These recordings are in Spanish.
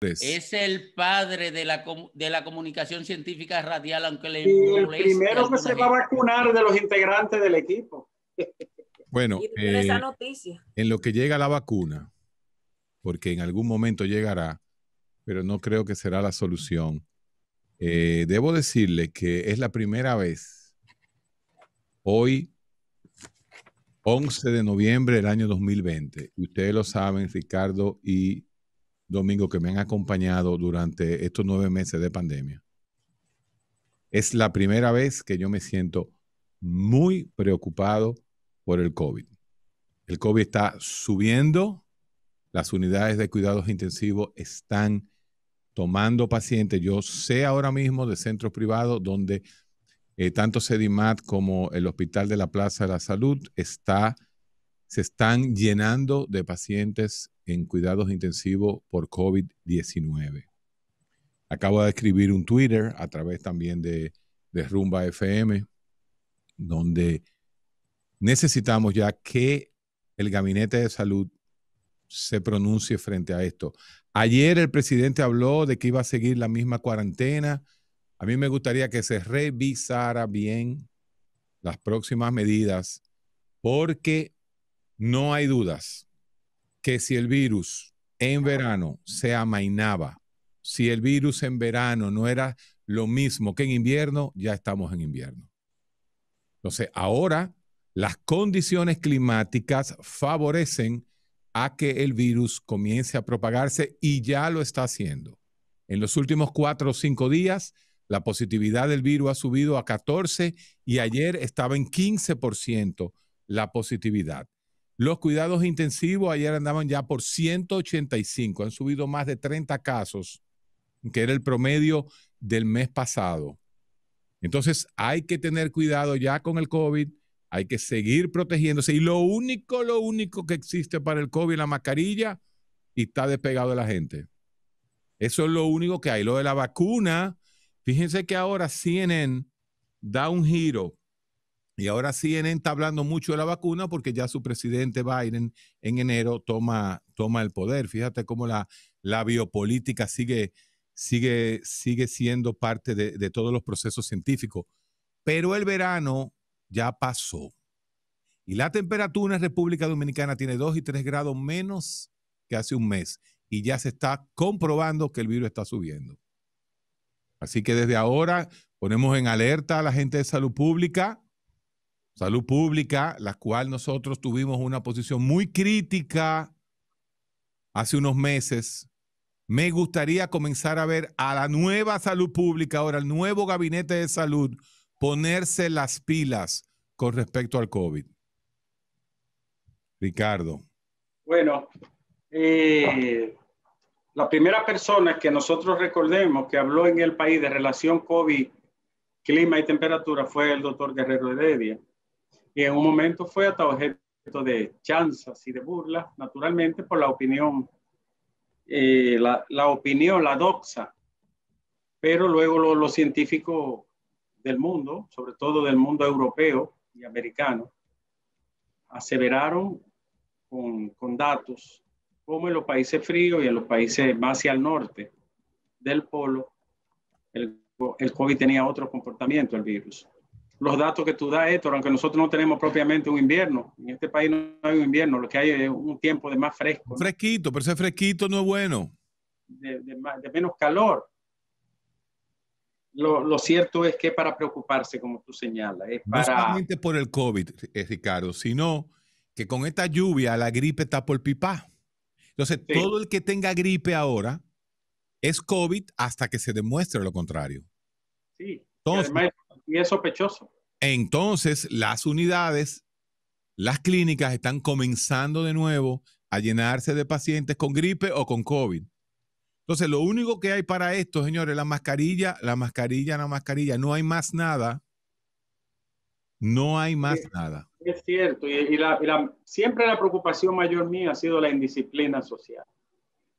Es el padre de la, de la comunicación científica radial, aunque le el primero que se va a vacunar de los integrantes del equipo. Bueno, eh, en lo que llega la vacuna, porque en algún momento llegará, pero no creo que será la solución. Eh, debo decirle que es la primera vez, hoy, 11 de noviembre del año 2020, ustedes lo saben, Ricardo y Domingo, que me han acompañado durante estos nueve meses de pandemia. Es la primera vez que yo me siento muy preocupado por el COVID. El COVID está subiendo, las unidades de cuidados intensivos están tomando pacientes. Yo sé ahora mismo de centros privados donde eh, tanto Sedimat como el Hospital de la Plaza de la Salud está, se están llenando de pacientes en cuidados intensivos por COVID-19. Acabo de escribir un Twitter a través también de, Rumba FM, donde necesitamos ya que el Gabinete de Salud se pronuncie frente a esto. Ayer el presidente habló de que iba a seguir la misma cuarentena. A mí me gustaría que se revisara bien las próximas medidas porque no hay dudas que si el virus en verano se amainaba, si el virus en verano no era lo mismo que en invierno, ya estamos en invierno. Entonces, ahora las condiciones climáticas favorecen a que el virus comience a propagarse y ya lo está haciendo. En los últimos cuatro o cinco días, la positividad del virus ha subido a 14 y ayer estaba en 15% la positividad. Los cuidados intensivos ayer andaban ya por 185, han subido más de 30 casos, que era el promedio del mes pasado. Entonces hay que tener cuidado ya con el COVID, hay que seguir protegiéndose. Y lo único, lo único que existe para el COVID, la mascarilla, y está despegado de la gente. Eso es lo único que hay. Lo de la vacuna, fíjense que ahora CNN da un giro y ahora CNN está hablando mucho de la vacuna porque ya su presidente Biden en enero toma, toma el poder. Fíjate cómo la, la biopolítica sigue, sigue, sigue siendo parte de, de todos los procesos científicos. Pero el verano ya pasó. Y la temperatura en República Dominicana tiene 2 y 3 grados menos que hace un mes. Y ya se está comprobando que el virus está subiendo. Así que desde ahora ponemos en alerta a la gente de salud pública Salud Pública, la cual nosotros tuvimos una posición muy crítica hace unos meses. Me gustaría comenzar a ver a la nueva salud pública, ahora el nuevo gabinete de salud, ponerse las pilas con respecto al COVID. Ricardo. Bueno, eh, la primera persona que nosotros recordemos que habló en el país de relación COVID, clima y temperatura fue el doctor Guerrero Heredia y en un momento fue hasta objeto de chanzas y de burlas, naturalmente por la opinión, eh, la, opinión, la doxa, pero luego los científicos del mundo, sobre todo del mundo europeo y americano, aseveraron con, datos como en los países fríos y en los países más hacia el norte del polo, el COVID tenía otro comportamiento, el virus los datos que tú das, Héctor, aunque nosotros no tenemos propiamente un invierno. En este país no hay un invierno, lo que hay es un tiempo de más fresco. Fresquito, pero ese fresquito no es bueno. De, menos calor. Lo, cierto es que para preocuparse, como tú señalas, es para... No solamente por el COVID, eh, Ricardo, sino que con esta lluvia la gripe está por pipa. Entonces, todo el que tenga gripe ahora es COVID hasta que se demuestre lo contrario. Sí y es sospechoso. Entonces, las unidades, las clínicas están comenzando de nuevo a llenarse de pacientes con gripe o con COVID. Entonces, lo único que hay para esto, señores, la mascarilla, la mascarilla, la mascarilla, no hay más nada. No hay más nada. Es cierto, y, siempre la preocupación mayor mía ha sido la indisciplina social.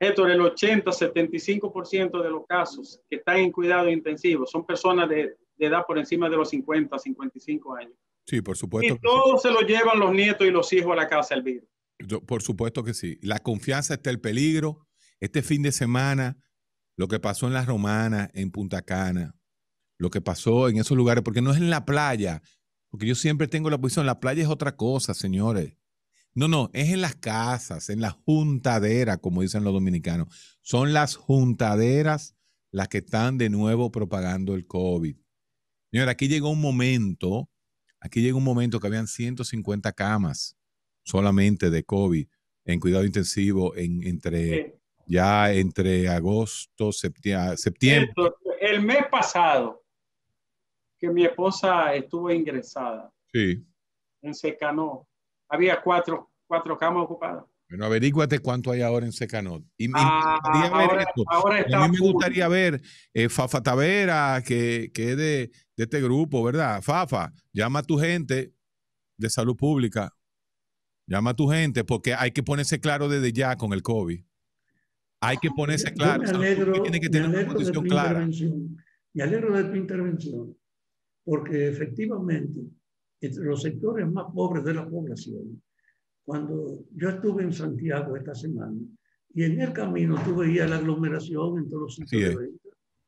Héctor, el 80, 75% de los casos que están en cuidado intensivo son personas de de edad por encima de los 50, 55 años. Sí, por supuesto. Y todos se lo llevan los nietos y los hijos a la casa del virus. por supuesto que sí. La confianza está el peligro. Este fin de semana, lo que pasó en Las Romanas, en Punta Cana, lo que pasó en esos lugares, porque no es en la playa, porque yo siempre tengo la posición, la playa es otra cosa, señores. No, no, es en las casas, en la juntaderas, como dicen los dominicanos. Son las juntaderas las que están de nuevo propagando el COVID. Señor, aquí llegó un momento, aquí llegó un momento que habían 150 camas solamente de COVID en cuidado intensivo entre ya entre agosto, ah, septiembre. El, mes pasado que mi esposa estuvo ingresada. En secano, Había cuatro camas ocupadas. Bueno, averíguate cuánto hay ahora en Secanot. Y, me ah, a mí me gustaría ver eh, Fafa Tavera, que, que es de, este grupo, ¿verdad? Fafa, llama a tu gente de salud pública. Llama a tu gente, porque hay que ponerse claro desde ya con el COVID. Hay que ah, ponerse claro. tiene que tener una posición Me alegro de tu intervención, porque efectivamente, entre eh, los sectores más pobres de la población, cuando yo estuve en Santiago esta semana y en el camino tú veías la aglomeración en todos los sitios.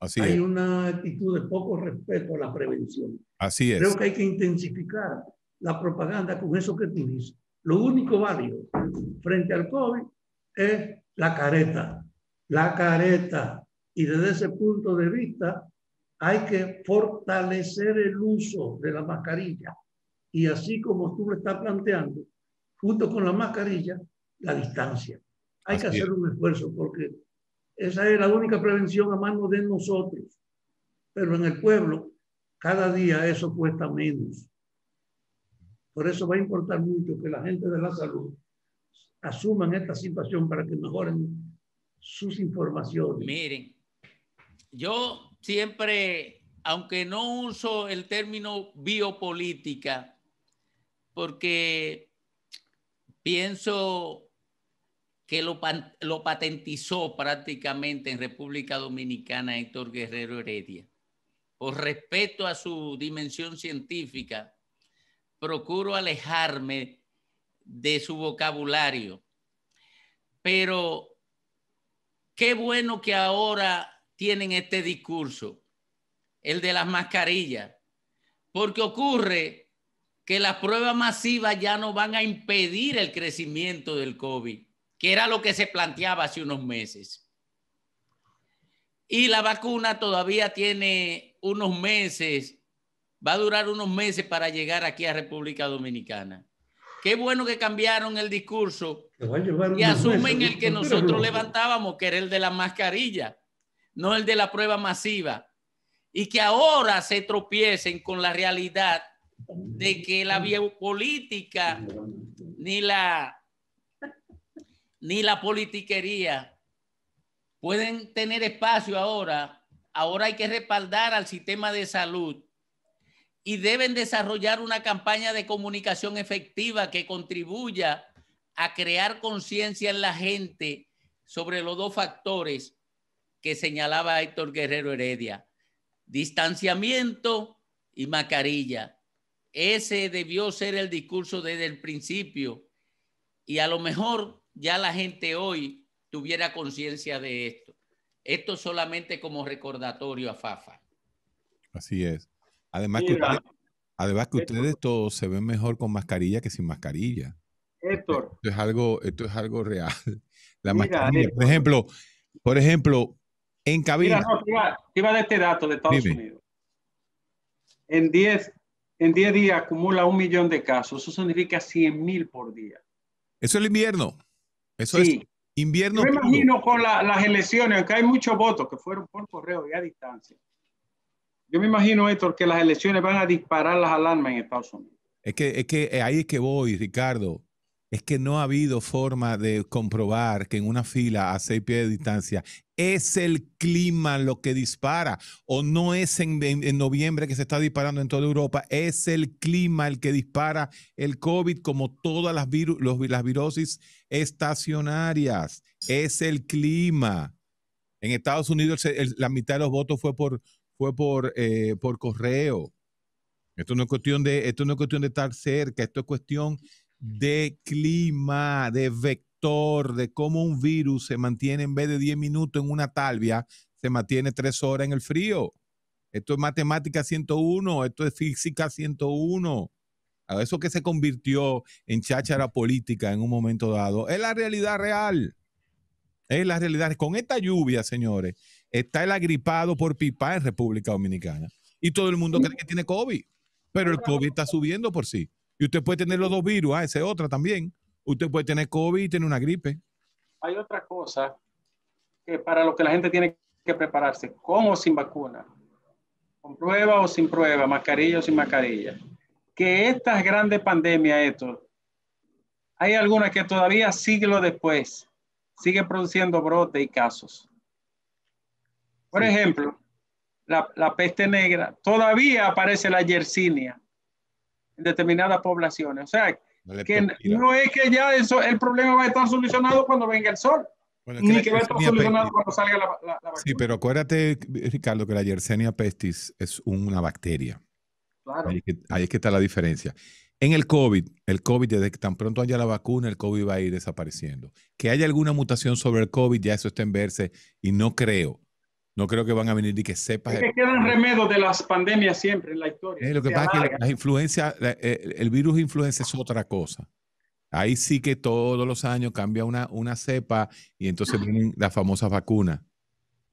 Así es. hay una actitud de poco respeto a la prevención. Así es. Creo que hay que intensificar la propaganda con eso que tú dices. Lo único válido frente al COVID es la careta, la careta. Y desde ese punto de vista hay que fortalecer el uso de la mascarilla. Y así como tú lo estás planteando, junto con la mascarilla, la distancia. Hay que hacer un esfuerzo porque esa es la única prevención a mano de nosotros. Pero en el pueblo, cada día eso cuesta menos. Por eso va a importar mucho que la gente de la salud asuman esta situación para que mejoren sus informaciones. Miren, yo siempre, aunque no uso el término biopolítica, porque pienso que lo, patentizó prácticamente en República Dominicana Héctor Guerrero Heredia. Por respeto a su dimensión científica, procuro alejarme de su vocabulario. Pero qué bueno que ahora tienen este discurso, el de las mascarillas, porque ocurre que las pruebas masivas ya no van a impedir el crecimiento del COVID, que era lo que se planteaba hace unos meses. Y la vacuna todavía tiene unos meses, va a durar unos meses para llegar aquí a República Dominicana. Qué bueno que cambiaron el discurso y asumen el que nosotros levantábamos, que era el de la mascarilla, no el de la prueba masiva. Y que ahora se tropiecen con la realidad de que la biopolítica ni la ni la politiquería pueden tener espacio ahora. Ahora hay que respaldar al sistema de salud y deben desarrollar una campaña de comunicación efectiva que contribuya a crear conciencia en la gente sobre los dos factores que señalaba Héctor Guerrero Heredia, distanciamiento y mascarilla. Ese debió ser el discurso desde el principio. Y a lo mejor ya la gente hoy tuviera conciencia de esto. Esto solamente como recordatorio a Fafa. Así es. Además que, ustedes, además que ustedes todos se ven mejor con mascarilla que sin mascarilla. Esto es algo, esto es algo real. La mascarilla. Por ejemplo, por ejemplo, en cabina. Mira, no, iba, de este dato de Estados Unidos. En 10 en 10 días acumula un millón de casos. Eso significa 100 mil por día. Eso es el invierno. Eso sí. es invierno. Yo me imagino con las elecciones, aunque hay muchos votos que fueron por correo y a distancia. Yo me imagino, Héctor, que las elecciones van a disparar las alarmas en Estados Unidos. Es que, es que eh, ahí es que voy, Ricardo. Es que no ha habido forma de comprobar que en una fila a seis pies de distancia es el clima lo que dispara, o no es en, noviembre que se está disparando en toda Europa, es el clima el que dispara el COVID como todas las, virus los, las virosis estacionarias, es el clima. En Estados Unidos la mitad de los votos fue por, fue por, eh, por correo. Esto no, es cuestión de, esto no es cuestión de estar cerca, esto es cuestión de clima, de vector de cómo un virus se mantiene en vez de 10 minutos en una talvia, se mantiene 3 horas en el frío. Esto es matemática 101, esto es física 101. A ah, eso que se convirtió en cháchara política en un momento dado, es la realidad real. Es la realidad. Con esta lluvia, señores, está el agripado por pipa en República Dominicana. Y todo el mundo cree que tiene COVID. Pero el COVID está subiendo por sí. Y usted puede tener los dos virus, a ah, ese otra también usted puede tener COVID y tener una gripe. Hay otra cosa que para lo que la gente tiene que prepararse, con o sin vacuna, con prueba o sin prueba, mascarilla o sin mascarilla, que estas grandes pandemias, esto, hay algunas que todavía siglos después siguen produciendo brotes y casos. Por ejemplo, la, la, peste negra, todavía aparece la yersinia en determinadas poblaciones. O sea, no, que no es que ya eso, el problema va a estar solucionado cuando venga el sol. Ni que, va a estar solucionado cuando salga la, vacuna. Sí, pero acuérdate, Ricardo, que la Yersenia pestis es una bacteria. Claro. que, ahí es que está la diferencia. En el COVID, el COVID, desde que tan pronto haya la vacuna, el COVID va a ir desapareciendo. Que haya alguna mutación sobre el COVID, ya eso está en verse y no creo. No creo que van a venir y que sepas. Es que quedan remedos de las pandemias siempre en la historia. lo que pasa es que las influencias, eh, el virus influenza es otra cosa. Ahí sí que todos los años cambia una, una cepa y entonces ah. vienen las famosas vacunas.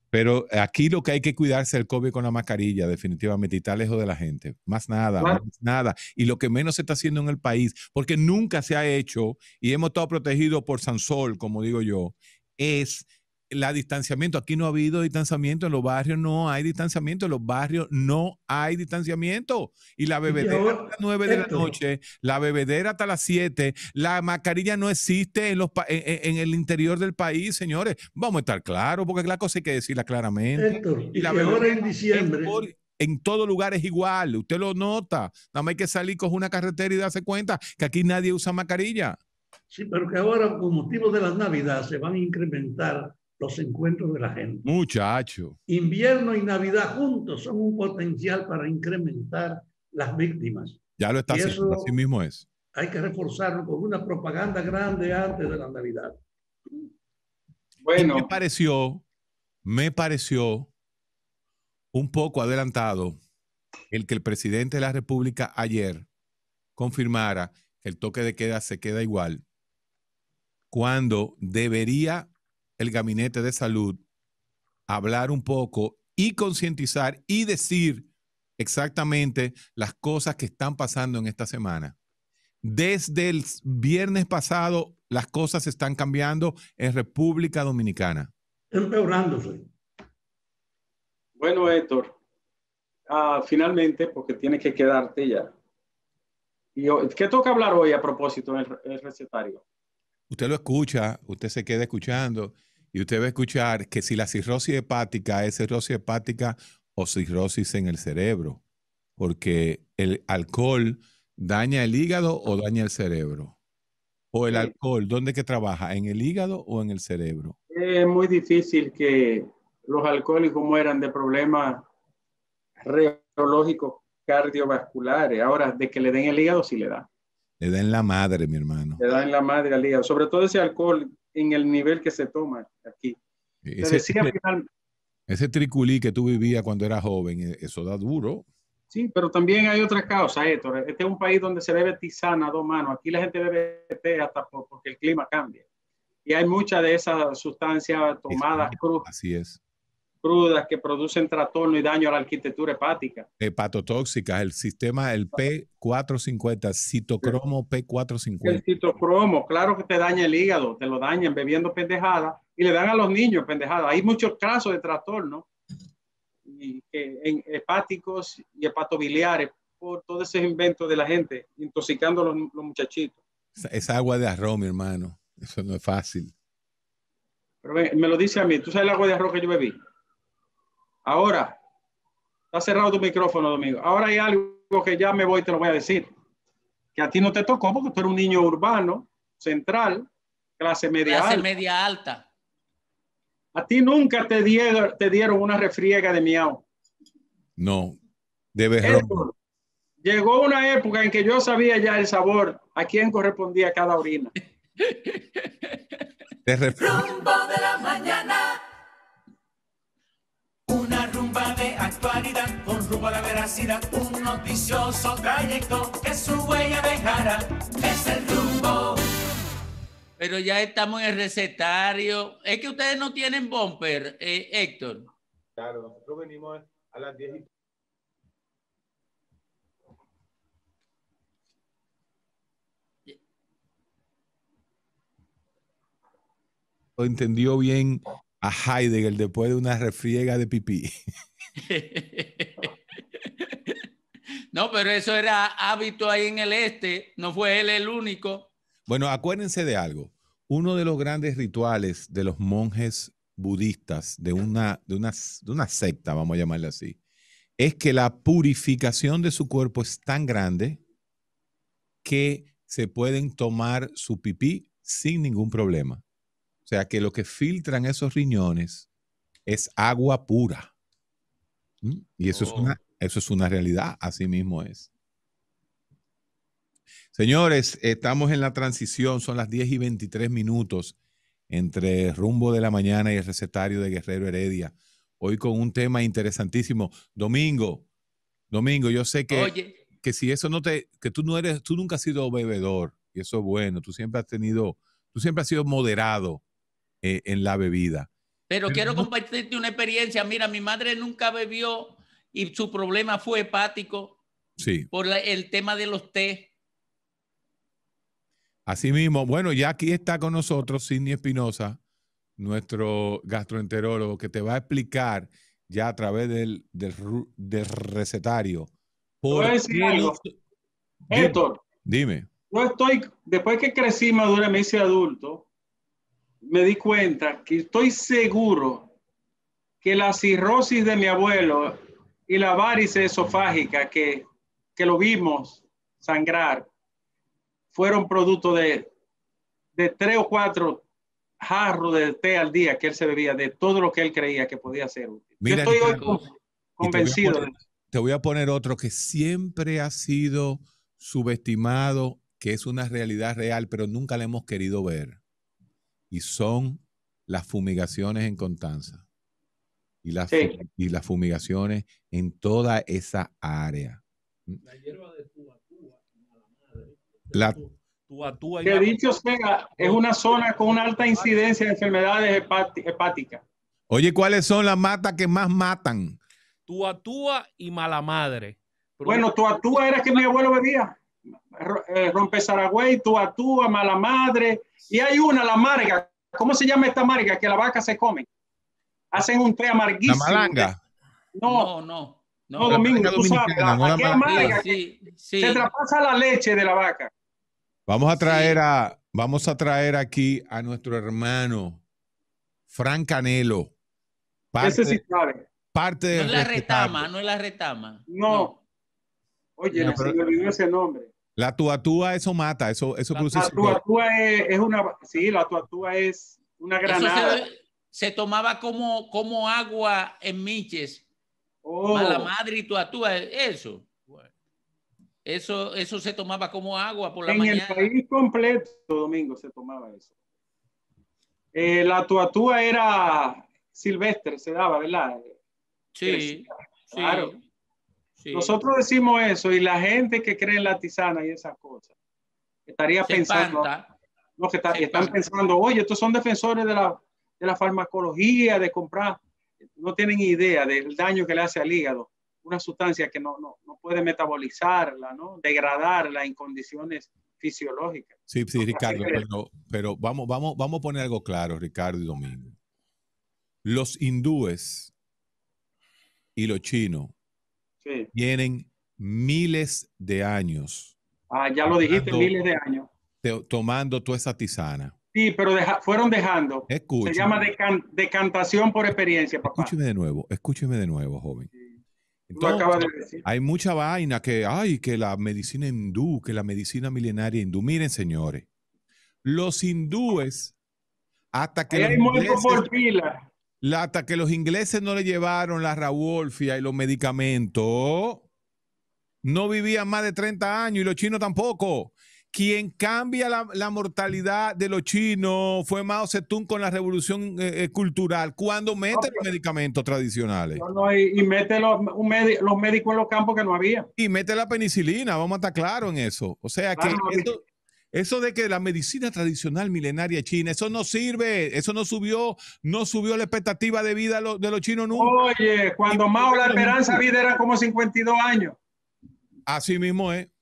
Pero aquí lo que hay que cuidarse el COVID con la mascarilla, definitivamente, y está lejos de la gente. Más nada, más nada. Y lo que menos se está haciendo en el país, porque nunca se ha hecho, y hemos estado protegidos por Sansol, como digo yo, es la distanciamiento. Aquí no ha habido distanciamiento, en los barrios no hay distanciamiento, en los barrios no hay distanciamiento. Y la bebedera hasta las 9 de la noche, la bebedera hasta las 7, la mascarilla no existe en, los en, el interior del país, señores. Vamos a estar claros, porque la cosa hay que decirla claramente. y la mejor en diciembre. en todo lugar es igual, usted lo nota. Nada más hay que salir, con una carretera y darse cuenta que aquí nadie usa mascarilla. Sí, pero que ahora, con motivo de las Navidades, se van a incrementar los encuentros de la gente. Muchacho. Invierno y Navidad juntos son un potencial para incrementar las víctimas. Ya lo está haciendo, así mismo es. Hay que reforzarlo con una propaganda grande antes de la Navidad. Bueno. Me pareció, me pareció un poco adelantado el que el presidente de la República ayer confirmara que el toque de queda se queda igual cuando debería el gabinete de salud hablar un poco y concientizar y decir exactamente las cosas que están pasando en esta semana. Desde el viernes pasado, las cosas están cambiando en República Dominicana. Empeorándose. Bueno, Héctor, ah, finalmente, porque tienes que quedarte ya. ¿Qué toca hablar hoy a propósito del recetario? Usted lo escucha, usted se queda escuchando y usted va a escuchar que si la cirrosis hepática es cirrosis hepática o cirrosis en el cerebro, porque el alcohol daña el hígado o daña el cerebro. O el alcohol, ¿dónde que trabaja? ¿En el hígado o en el cerebro? Es muy difícil que los alcohólicos mueran de problemas reológicos cardiovasculares. Ahora, de que le den el hígado, sí le da. Le dan la madre, mi hermano. Le dan la madre al hígado. Sobre todo ese alcohol en el nivel que se toma aquí. E-, ese, triculí que tú vivías cuando eras joven, e-, eso da duro. Sí, pero también hay otra causa, Héctor. Este es un país donde se bebe tisana a dos manos. Aquí la gente bebe té hasta porque el clima cambia. Y hay mucha de esas sustancias tomadas, Así es crudas que producen trastorno y daño a la arquitectura hepática. Hepatotóxicas, el sistema, el ah. P450, citocromo P450. El citocromo, claro que te daña el hígado, te lo dañan bebiendo pendejadas y le dan a los niños pendejadas. Hay muchos casos de trastorno en hepáticos y hepatobiliares por todos esos inventos de la gente, intoxicando a los, muchachitos. Esa, agua de arroz, mi hermano. Eso no es fácil. Pero me lo dice a mí. ¿Tú sabes el agua de arroz que yo bebí? Ahora, está cerrado tu micrófono, Domingo. Ahora hay algo que ya me voy, te lo voy a decir. Que a ti no te tocó porque tú eres un niño urbano, central, clase media clase alta. media alta. A ti nunca te dieron, una refriega de miau. No, debes Llegó una época en que yo sabía ya el sabor, a quién correspondía cada orina. Rumbo de la mañana de actualidad, con rumbo a la veracidad, un noticioso trayecto que su huella dejará, es el rumbo. Pero ya estamos en el recetario. Es que ustedes no tienen bumper, eh, Héctor. Claro, nosotros venimos a las 10 y... entendió bien a Heidegger después de una refriega de pipí. No, pero eso era hábito ahí en el este, no fue él el único. Bueno, acuérdense de algo. Uno de los grandes rituales de los monjes budistas, de una, de una, secta, vamos a llamarle así, es que la purificación de su cuerpo es tan grande que se pueden tomar su pipí sin ningún problema. O sea que lo que filtran esos riñones es agua pura. Mm, y eso, es oh. una, eso es una realidad, así mismo es. Señores, estamos en la transición, son las 10 y 23 minutos entre rumbo de la mañana y el recetario de Guerrero Heredia. Hoy con un tema interesantísimo. Domingo, Domingo, yo sé que, que si eso no te, que tú no eres, tú nunca has sido bebedor, y eso es bueno, tú siempre has tenido, tú siempre has sido moderado eh, en la bebida. Pero quiero compartirte una experiencia. Mira, mi madre nunca bebió y su problema fue hepático sí. por el tema de los té. Así mismo. Bueno, ya aquí está con nosotros Sidney Espinosa, nuestro gastroenterólogo, que te va a explicar ya a través del, del, recetario. Por decir Héctor, dime. Yo estoy, después que crecí, madura, me hice adulto, me di cuenta que estoy seguro que la cirrosis de mi abuelo y la varice esofágica que, que lo vimos sangrar fueron producto de, de tres o cuatro jarros de té al día que él se bebía, de todo lo que él creía que podía ser útil. Mira, estoy convencido. Te voy, te voy a poner otro que siempre ha sido subestimado, que es una realidad real, pero nunca le hemos querido ver y son las fumigaciones en Constanza y las, y las fumigaciones en toda esa área. La hierba de Tuatúa. la madre. que dicho sea, es una zona con una alta incidencia de enfermedades hepáticas. Oye, ¿cuáles son las matas que más matan? Tuatúa y mala madre. Bueno, bueno, Tuatúa era que mi abuelo bebía. Eh, rompe Saragüey, tú a tú, a mala madre. Y hay una, la amarga. ¿Cómo se llama esta marga que la vaca se come Hacen un té amarguísimo. ¿La malanga? No, no. No, Domingo, tú sabes. La, Se traspasa la leche de la vaca. Vamos a traer a, vamos a traer aquí a nuestro hermano Fran Canelo. Parte, Ese la retama, no es la retama. No. Oye, no, se ese nombre. La tuatúa, eso mata, eso, eso la La tuatúa es, una... Sí, la tuatúa es una granada. Se, tomaba como, como agua en Miches. Oh. La madre y tuatúa, eso. Eso, eso se tomaba como agua por la mañana. En el país completo, Domingo, se tomaba eso. Eh, la tuatúa era silvestre, se daba, ¿verdad? Sí, claro. Nosotros decimos eso y la gente que cree en la tisana y esas cosas estaría pensando, que están pensando, oye, estos son defensores de la, farmacología, de comprar, no tienen idea del daño que le hace al hígado una sustancia que no, puede metabolizarla, ¿no? degradarla en condiciones fisiológicas. Sí, sí, Ricardo, pero, vamos, vamos, vamos a poner algo claro, Ricardo y Domingo. Los hindúes y los chinos tienen miles de años. Ah, ya lo dijiste, miles de años. tomando toda esa tisana. Sí, pero fueron dejando. Se llama decantación por experiencia, papá. Escúcheme de nuevo, escúcheme de nuevo, joven. Tú acabas de decir. Hay mucha vaina que, ay, que la medicina hindú, que la medicina milenaria hindú. Miren, señores, los hindúes, hasta que... Hay mucho la, hasta que los ingleses no le llevaron la rawolfia y los medicamentos, no vivían más de 30 años y los chinos tampoco. Quien cambia la, mortalidad de los chinos fue Mao Zedong con la revolución eh, eh, cultural, cuando mete los medicamentos tradicionales. y, mete los, médicos en los campos que no había. Y mete la penicilina, vamos a estar claros en eso. O sea, que eso de que la medicina tradicional milenaria china, eso no sirve, eso no subió, no subió la expectativa de vida de los chinos nunca. Oye, cuando Mao la esperanza de vida era como 52 años. Así mismo es.